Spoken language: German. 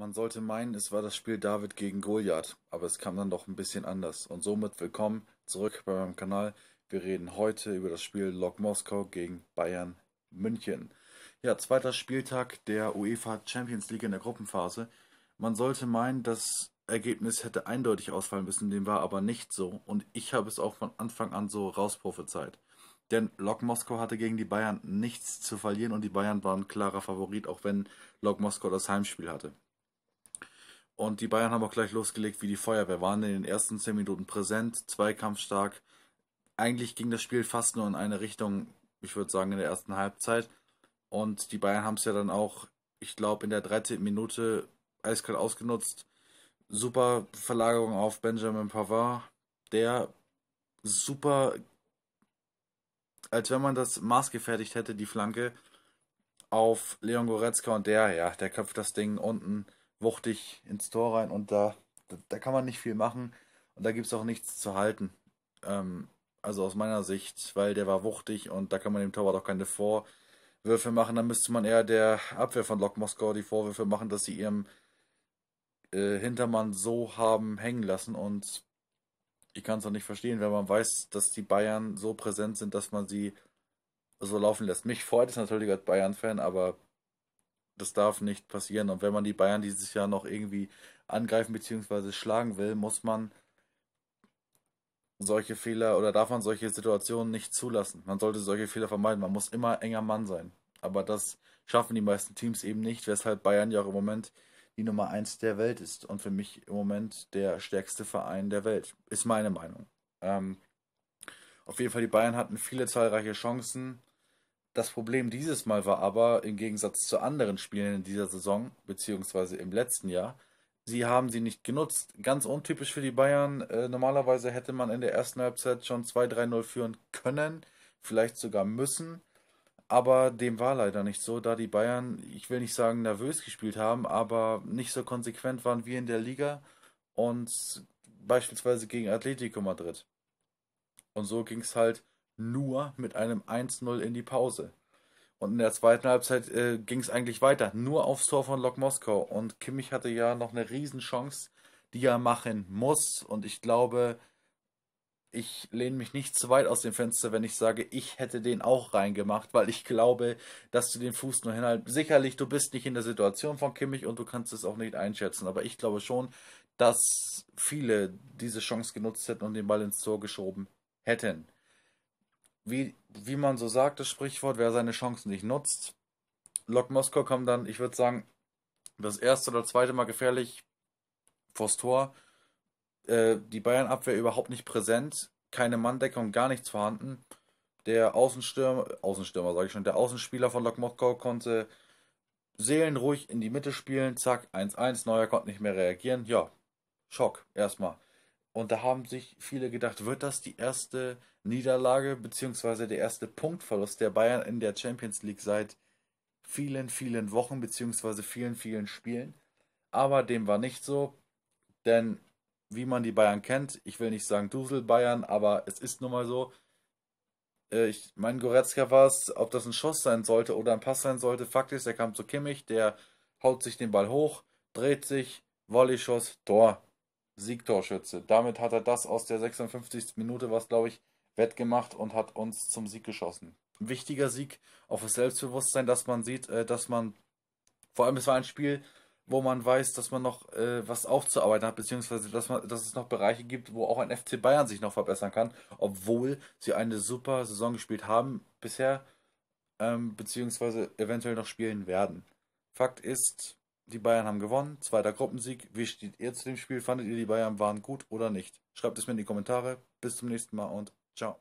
Man sollte meinen, es war das Spiel David gegen Goliath, aber es kam dann doch ein bisschen anders. Und somit willkommen zurück bei meinem Kanal. Wir reden heute über das Spiel Lok Moskau gegen Bayern München. Ja, zweiter Spieltag der UEFA Champions League in der Gruppenphase. Man sollte meinen, das Ergebnis hätte eindeutig ausfallen müssen, dem war aber nicht so. Und ich habe es auch von Anfang an so rausprophezeit. Denn Lok Moskau hatte gegen die Bayern nichts zu verlieren und die Bayern waren klarer Favorit, auch wenn Lok Moskau das Heimspiel hatte. Und die Bayern haben auch gleich losgelegt wie die Feuerwehr, waren in den ersten 10 Minuten präsent, zweikampfstark. Eigentlich ging das Spiel fast nur in eine Richtung, ich würde sagen in der ersten Halbzeit. Und die Bayern haben es ja dann auch, ich glaube, in der 13. Minute eiskalt ausgenutzt. Super Verlagerung auf Benjamin Pavard, der super, als wenn man das maßgefertigt hätte, die Flanke auf Leon Goretzka und der, ja, der köpft das Ding unten wuchtig ins Tor rein und da, da, da kann man nicht viel machen und da gibt es auch nichts zu halten. Ähm, also aus meiner Sicht, weil der war wuchtig und da kann man dem Torwart auch keine Vorwürfe machen. Da müsste man eher der Abwehr von Lok Moskau die Vorwürfe machen, dass sie ihrem äh, Hintermann so haben hängen lassen und ich kann es auch nicht verstehen, wenn man weiß, dass die Bayern so präsent sind, dass man sie so laufen lässt. Mich freut es natürlich als Bayern-Fan, aber das darf nicht passieren. Und wenn man die Bayern dieses Jahr noch irgendwie angreifen bzw. schlagen will, muss man solche Fehler oder darf man solche Situationen nicht zulassen. Man sollte solche Fehler vermeiden. Man muss immer enger Mann sein. Aber das schaffen die meisten Teams eben nicht, weshalb Bayern ja auch im Moment die Nummer 1 der Welt ist und für mich im Moment der stärkste Verein der Welt. Ist meine Meinung. Ähm, auf jeden Fall, die Bayern hatten viele zahlreiche Chancen. Das Problem dieses Mal war aber, im Gegensatz zu anderen Spielen in dieser Saison, beziehungsweise im letzten Jahr, sie haben sie nicht genutzt. Ganz untypisch für die Bayern. Äh, normalerweise hätte man in der ersten Halbzeit schon 2-3-0 führen können, vielleicht sogar müssen. Aber dem war leider nicht so, da die Bayern, ich will nicht sagen nervös gespielt haben, aber nicht so konsequent waren wie in der Liga und beispielsweise gegen Atletico Madrid. Und so ging es halt nur mit einem 1-0 in die Pause. Und in der zweiten Halbzeit äh, ging es eigentlich weiter, nur aufs Tor von Lok Moskau. Und Kimmich hatte ja noch eine Riesenchance, die er machen muss. Und ich glaube, ich lehne mich nicht zu weit aus dem Fenster, wenn ich sage, ich hätte den auch reingemacht, weil ich glaube, dass du den Fuß nur hinhalten. Sicherlich, du bist nicht in der Situation von Kimmich und du kannst es auch nicht einschätzen. Aber ich glaube schon, dass viele diese Chance genutzt hätten und den Ball ins Tor geschoben hätten wie, wie man so sagt, das Sprichwort, wer seine Chancen nicht nutzt. Lok Moskau kam dann, ich würde sagen, das erste oder zweite Mal gefährlich vors Tor. Äh, die Bayern-Abwehr überhaupt nicht präsent, keine Manndeckung, gar nichts vorhanden. Der Außenstürmer, Außenstürmer sage ich schon, der Außenspieler von Lok Moskau konnte seelenruhig in die Mitte spielen, zack, 1-1, Neuer konnte nicht mehr reagieren. Ja, Schock erstmal. Und da haben sich viele gedacht, wird das die erste Niederlage bzw. der erste Punktverlust der Bayern in der Champions League seit vielen, vielen Wochen bzw. vielen, vielen Spielen. Aber dem war nicht so, denn wie man die Bayern kennt, ich will nicht sagen Dusel Bayern, aber es ist nun mal so. Äh, ich mein Goretzka war es, ob das ein Schuss sein sollte oder ein Pass sein sollte. Fakt ist, er kam zu Kimmich, der haut sich den Ball hoch, dreht sich, Volley-Schuss, Tor. Siegtorschütze. Damit hat er das aus der 56. Minute, was glaube ich, wettgemacht und hat uns zum Sieg geschossen. Ein wichtiger Sieg auf das Selbstbewusstsein, dass man sieht, äh, dass man vor allem es war ein Spiel, wo man weiß, dass man noch äh, was aufzuarbeiten hat, beziehungsweise dass, man, dass es noch Bereiche gibt, wo auch ein FC Bayern sich noch verbessern kann, obwohl sie eine super Saison gespielt haben bisher, ähm, beziehungsweise eventuell noch spielen werden. Fakt ist, die Bayern haben gewonnen. Zweiter Gruppensieg. Wie steht ihr zu dem Spiel? Fandet ihr, die Bayern waren gut oder nicht? Schreibt es mir in die Kommentare. Bis zum nächsten Mal und ciao.